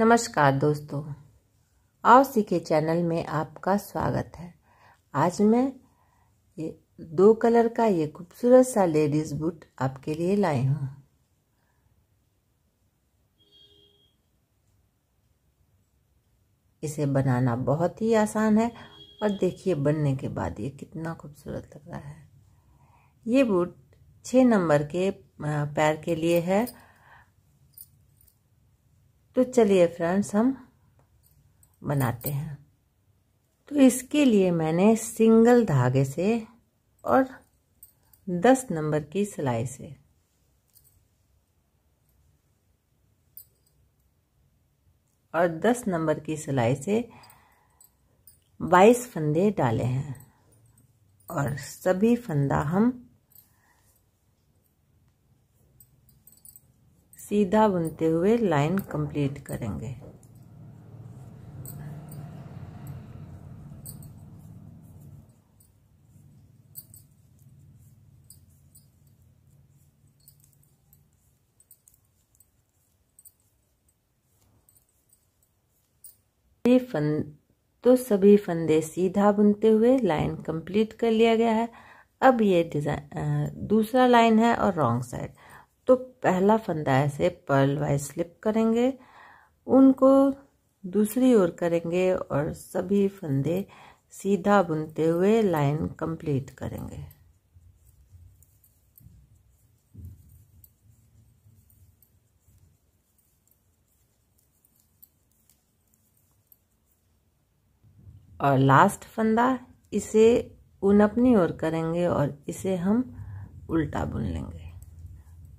नमस्कार दोस्तों आओ के चैनल में आपका स्वागत है आज मैं ये दो कलर का ये खूबसूरत सा लेडीज़ बूट आपके लिए लाई हूँ इसे बनाना बहुत ही आसान है और देखिए बनने के बाद ये कितना खूबसूरत लग रहा है ये बूट छः नंबर के पैर के लिए है तो चलिए फ्रेंड्स हम बनाते हैं तो इसके लिए मैंने सिंगल धागे से और दस नंबर की सिलाई से और दस नंबर की सिलाई से बाईस फंदे डाले हैं और सभी फंदा हम सीधा बुनते हुए लाइन कंप्लीट करेंगे फन तो सभी फंदे सीधा बुनते हुए लाइन कंप्लीट कर लिया गया है अब ये डिज़ाइन दूसरा लाइन है और रॉन्ग साइड तो पहला फंदा ऐसे पर्ल वाइज स्लिप करेंगे उनको दूसरी ओर करेंगे और सभी फंदे सीधा बुनते हुए लाइन कंप्लीट करेंगे और लास्ट फंदा इसे उन अपनी ओर करेंगे और इसे हम उल्टा बुन लेंगे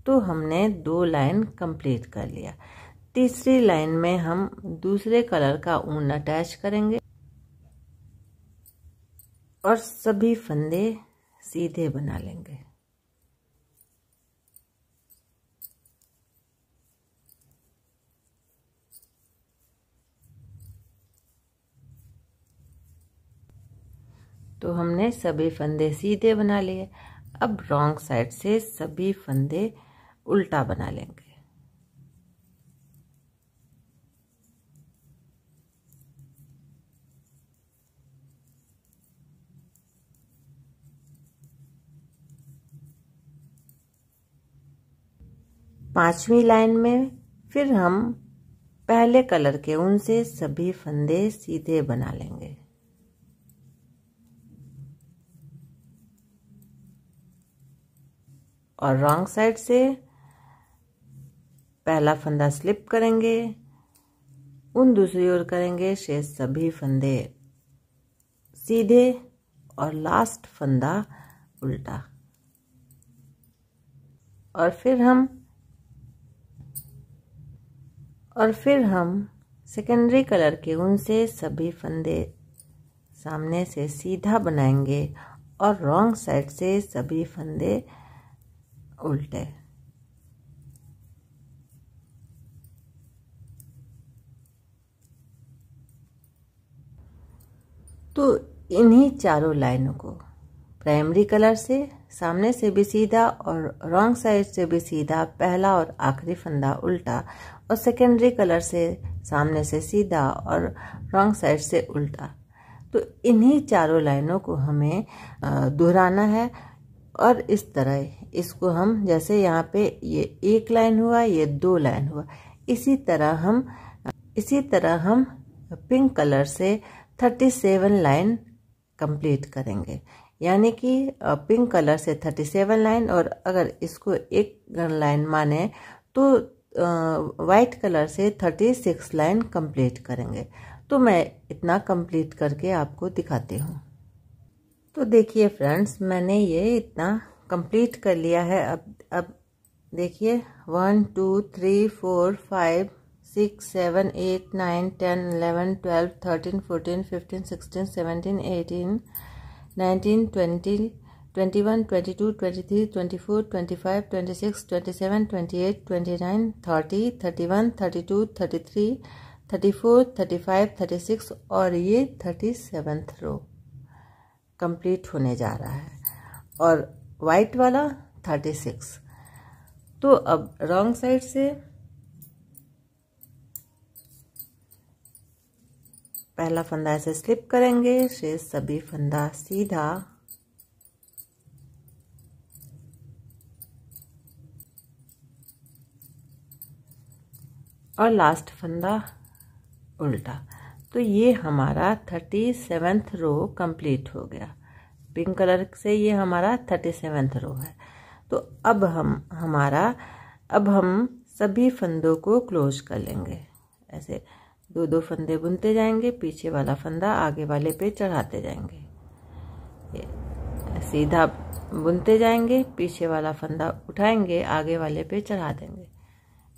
तो हमने दो लाइन कंप्लीट कर लिया तीसरी लाइन में हम दूसरे कलर का ऊन अटैच करेंगे और सभी फंदे सीधे बना लेंगे तो हमने सभी फंदे सीधे बना लिए अब रॉन्ग साइड से सभी फंदे उल्टा बना लेंगे पांचवी लाइन में फिर हम पहले कलर के ऊन से सभी फंदे सीधे बना लेंगे और रॉन्ग साइड से पहला फंदा स्लिप करेंगे उन दूसरी ओर करेंगे शेष सभी फंदे सीधे और लास्ट फंदा उल्टा और फिर हम और फिर हम सेकेंडरी कलर के उन से सभी फंदे सामने से सीधा बनाएंगे और रॉन्ग साइड से सभी फंदे उल्टे तो इन्हीं चारों लाइनों को प्राइमरी कलर से सामने से भी सीधा और रॉन्ग साइड से भी सीधा पहला और आखिरी फंदा उल्टा और सेकेंडरी कलर से सामने से सीधा और रॉन्ग साइड से उल्टा तो इन्हीं चारों लाइनों को हमें दोहराना है और इस तरह इसको हम जैसे यहाँ पे ये एक लाइन हुआ ये दो लाइन हुआ इसी तरह हम इसी तरह हम पिंक कलर से थर्टी सेवन लाइन कंप्लीट करेंगे यानी कि पिंक कलर से थर्टी सेवन लाइन और अगर इसको एक लाइन माने तो वाइट कलर से थर्टी सिक्स लाइन कंप्लीट करेंगे तो मैं इतना कंप्लीट करके आपको दिखाती हूँ तो देखिए फ्रेंड्स मैंने ये इतना कंप्लीट कर लिया है अब अब देखिए one two three four five six seven eight nine ten eleven twelve thirteen fourteen fifteen sixteen seventeen eighteen nineteen twenty twenty one twenty two twenty three twenty four twenty five twenty six twenty seven twenty eight twenty nine thirty thirty one thirty two thirty three thirty four thirty five thirty six और ये thirty seventh रो complete होने जा रहा है और white वाला thirty six तो अब रॉन्ग साइड से पहला फंदा ऐसे स्लिप करेंगे शेष सभी फंदा सीधा और लास्ट फंदा उल्टा तो ये हमारा थर्टी सेवेंथ रो कंप्लीट हो गया पिंक कलर से ये हमारा थर्टी सेवेंथ रो है तो अब हम हमारा अब हम सभी फंदों को क्लोज कर लेंगे ऐसे दो दो फंदे बुनते जाएंगे पीछे वाला फंदा आगे वाले पे चढ़ाते जाएंगे सीधा बुनते जाएंगे पीछे वाला फंदा उठाएंगे आगे वाले पे चढ़ा देंगे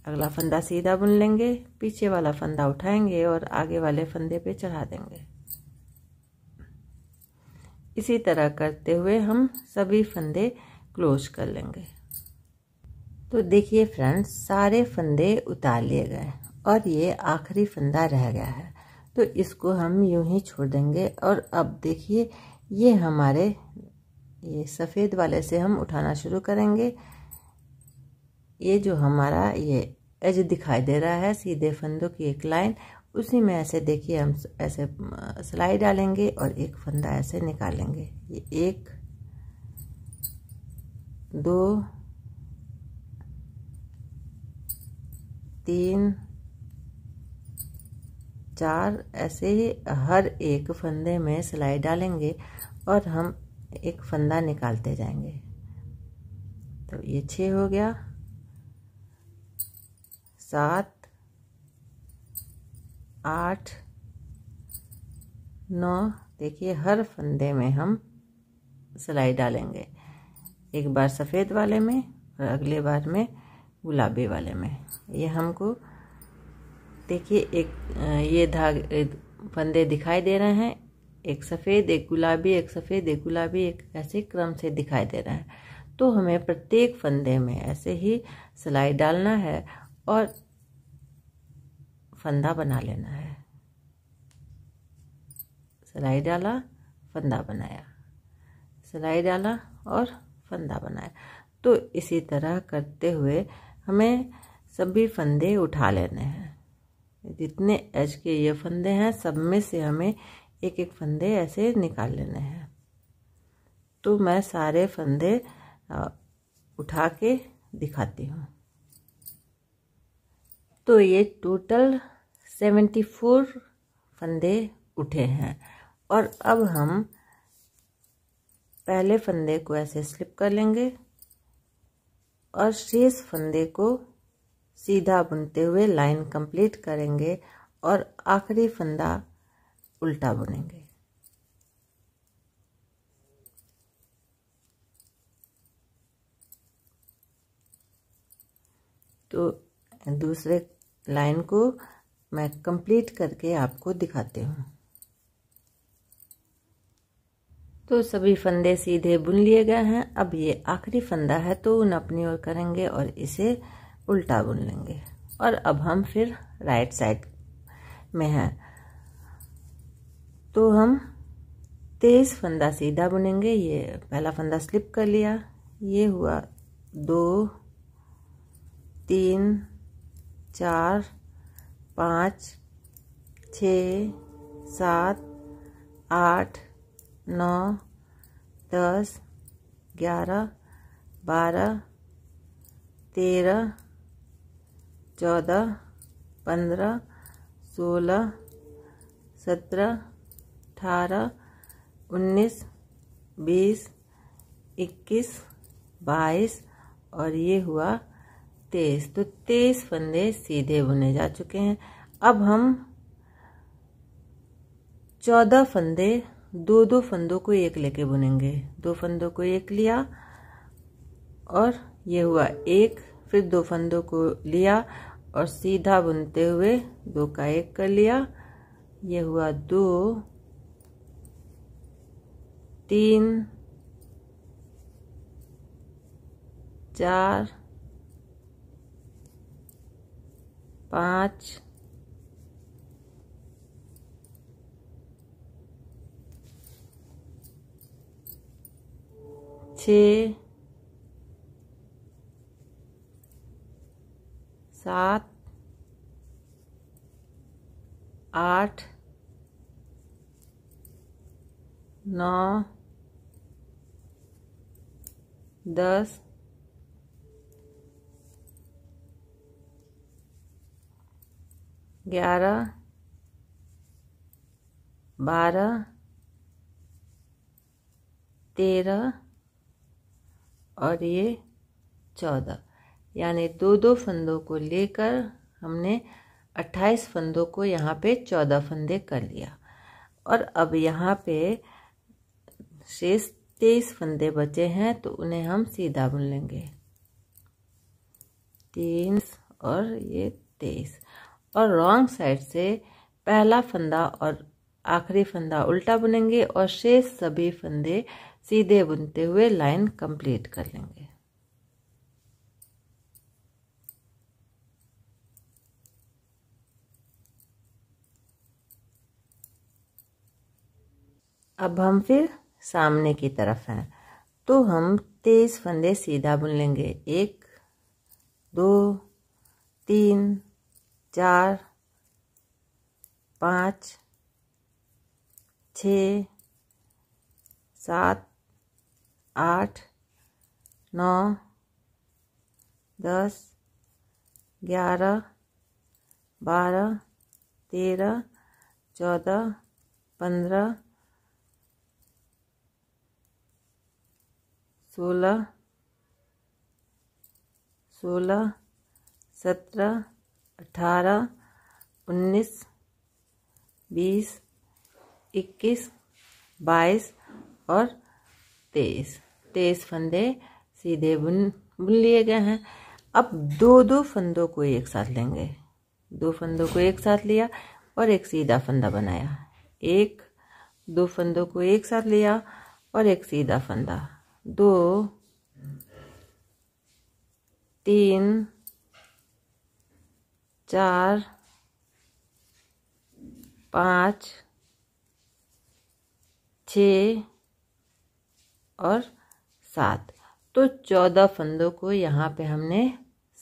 अगला फंदा सीधा बुन लेंगे पीछे वाला फंदा उठाएंगे और आगे वाले फंदे पे चढ़ा देंगे इसी तरह करते हुए हम सभी फंदे क्लोज कर लेंगे तो देखिए फ्रेंड्स सारे फंदे उतार लिए गए और ये आखिरी फंदा रह गया है तो इसको हम यूं ही छोड़ देंगे और अब देखिए ये हमारे ये सफ़ेद वाले से हम उठाना शुरू करेंगे ये जो हमारा ये एज दिखाई दे रहा है सीधे फंदों की एक लाइन उसी में ऐसे देखिए हम ऐसे सिलाई डालेंगे और एक फंदा ऐसे निकालेंगे ये एक दो तीन चार ऐसे ही हर एक फंदे में सिलाई डालेंगे और हम एक फंदा निकालते जाएंगे तो ये छ हो गया सात आठ नौ देखिए हर फंदे में हम सिलाई डालेंगे एक बार सफ़ेद वाले में और अगले बार में गुलाबी वाले में ये हमको देखिए एक ये धागे फंदे दिखाई दे रहे हैं एक सफ़ेद एक गुलाबी एक सफ़ेद एक गुलाबी एक ऐसे क्रम से दिखाई दे रहा है तो हमें प्रत्येक फंदे में ऐसे ही सिलाई डालना है और फंदा बना लेना है सिलाई डाला फंदा बनाया सिलाई डाला और फंदा बनाया तो इसी तरह करते हुए हमें सभी फंदे उठा लेने हैं जितने एज के ये फंदे हैं सब में से हमें एक एक फंदे ऐसे निकाल लेने हैं तो मैं सारे फंदे उठा के दिखाती हूँ तो ये टोटल सेवेंटी फोर फंदे उठे हैं और अब हम पहले फंदे को ऐसे स्लिप कर लेंगे और शेष फंदे को सीधा बुनते हुए लाइन कंप्लीट करेंगे और आखिरी फंदा उल्टा बुनेंगे तो दूसरे लाइन को मैं कंप्लीट करके आपको दिखाती हूँ तो सभी फंदे सीधे बुन लिए गए हैं अब ये आखिरी फंदा है तो उन अपनी ओर करेंगे और इसे उल्टा बुन लेंगे और अब हम फिर राइट साइड में हैं तो हम तेईस फंदा सीधा बुनेंगे ये पहला फंदा स्लिप कर लिया ये हुआ दो तीन चार पाँच छ सात आठ नौ दस ग्यारह बारह तेरह चौदह पंद्रह सोलह सत्रह अठारह उन्नीस बीस इक्कीस बाईस और ये हुआ तेईस तो तेईस फंदे सीधे बुने जा चुके हैं अब हम चौदह फंदे दो दो फंदों को एक लेके बुनेंगे दो फंदों को एक लिया और ये हुआ एक फिर दो फंदों को लिया और सीधा बुनते हुए दो का एक कर लिया ये हुआ दो तीन चार पाँच छः सात आठ नौ दस ग्यारह बारह तेरह और ये चौदह यानी दो दो फंदों को लेकर हमने 28 फंदों को यहाँ पे 14 फंदे कर लिया और अब यहाँ पे शेष तेईस फंदे बचे हैं तो उन्हें हम सीधा बुन लेंगे तीन और ये तेईस और रॉन्ग साइड से पहला फंदा और आखिरी फंदा उल्टा बुनेंगे और शेष सभी फंदे सीधे बुनते हुए लाइन कंप्लीट कर लेंगे अब हम फिर सामने की तरफ हैं तो हम तेईस फंदे सीधा बुन लेंगे एक दो तीन चार पाँच छ सात आठ नौ दस ग्यारह बारह तेरह चौदह पंद्रह सोलह सोलह सत्रह अठारह उन्नीस बीस इक्कीस बाईस और तेईस तेईस फंदे सीधे बुन बुन लिए गए हैं अब दो दो फंदों को एक साथ लेंगे दो फंदों को एक साथ लिया और एक सीधा फंदा बनाया एक दो फंदों को एक साथ लिया और एक सीधा फंदा दो तीन चार पाँच छ और सात तो चौदह फंदों को यहाँ पे हमने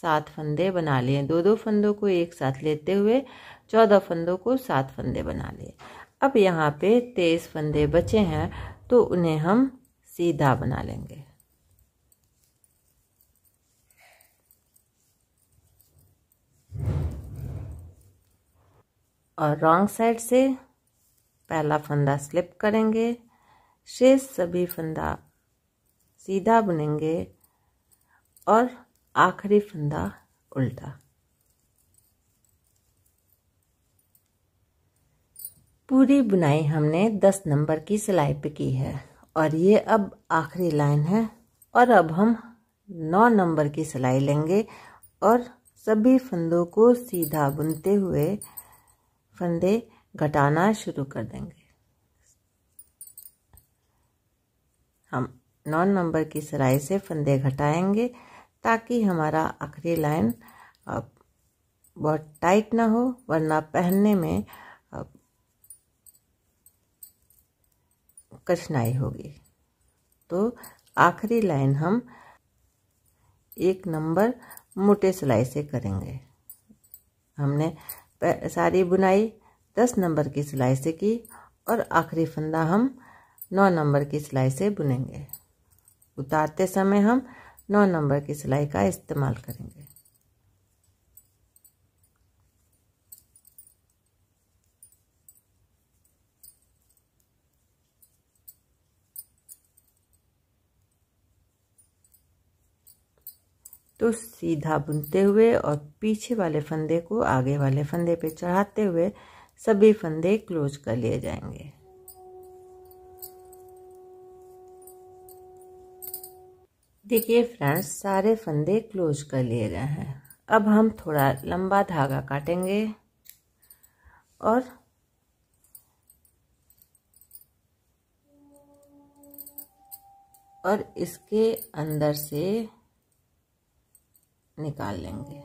सात फंदे बना लिए दो दो फंदों को एक साथ लेते हुए चौदह फंदों को सात फंदे बना लिए अब यहाँ पे तेईस फंदे बचे हैं तो उन्हें हम सीधा बना लेंगे और रॉन्ग साइड से पहला फंदा स्लिप करेंगे शेष सभी फंदा सीधा बुनेंगे और आखिरी फंदा उल्टा पूरी बुनाई हमने 10 नंबर की सिलाई पे की है और ये अब आखिरी लाइन है और अब हम नौ नंबर की सिलाई लेंगे और सभी फंदों को सीधा बुनते हुए फंदे घटाना शुरू कर देंगे हम नौ नंबर की सिलाई से फंदे घटाएंगे ताकि हमारा आखिरी लाइन बहुत टाइट ना हो वरना पहनने में कठिनाई होगी तो आखिरी लाइन हम एक नंबर मोटे सिलाई से करेंगे हमने सारी बुनाई दस नंबर की सिलाई से की और आखिरी फंदा हम नौ नंबर की सिलाई से बुनेंगे उतारते समय हम नौ नंबर की सिलाई का इस्तेमाल करेंगे तो सीधा बुनते हुए और पीछे वाले फंदे को आगे वाले फंदे पे चढ़ाते हुए सभी फंदे क्लोज कर लिए जाएंगे देखिए फ्रेंड्स सारे फंदे क्लोज कर लिए गए हैं अब हम थोड़ा लंबा धागा काटेंगे और और इसके अंदर से निकाल लेंगे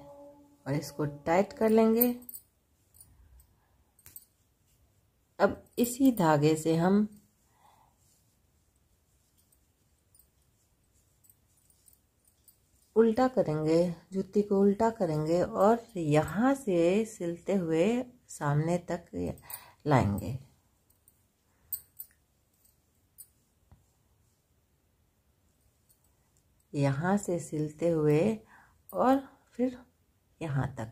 और इसको टाइट कर लेंगे अब इसी धागे से हम उल्टा करेंगे जूती को उल्टा करेंगे और यहाँ से सिलते हुए सामने तक लाएंगे यहाँ से सिलते हुए और फिर यहाँ तक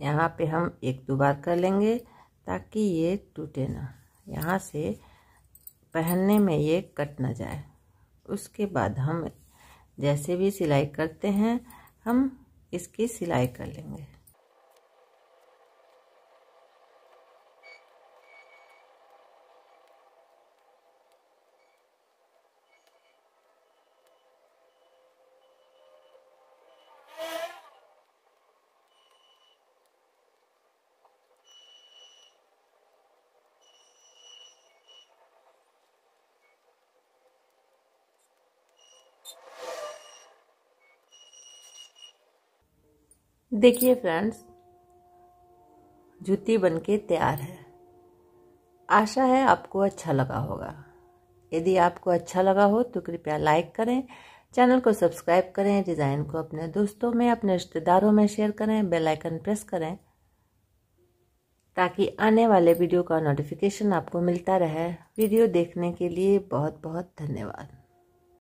यहाँ पे हम एक दो बार कर लेंगे ताकि ये टूटे ना यहाँ से पहनने में ये कट ना जाए उसके बाद हम जैसे भी सिलाई करते हैं हम इसकी सिलाई कर लेंगे देखिए फ्रेंड्स जूती बनके तैयार है आशा है आपको अच्छा लगा होगा यदि आपको अच्छा लगा हो तो कृपया लाइक करें चैनल को सब्सक्राइब करें डिज़ाइन को अपने दोस्तों में अपने रिश्तेदारों में शेयर करें बेल आइकन प्रेस करें ताकि आने वाले वीडियो का नोटिफिकेशन आपको मिलता रहे वीडियो देखने के लिए बहुत बहुत धन्यवाद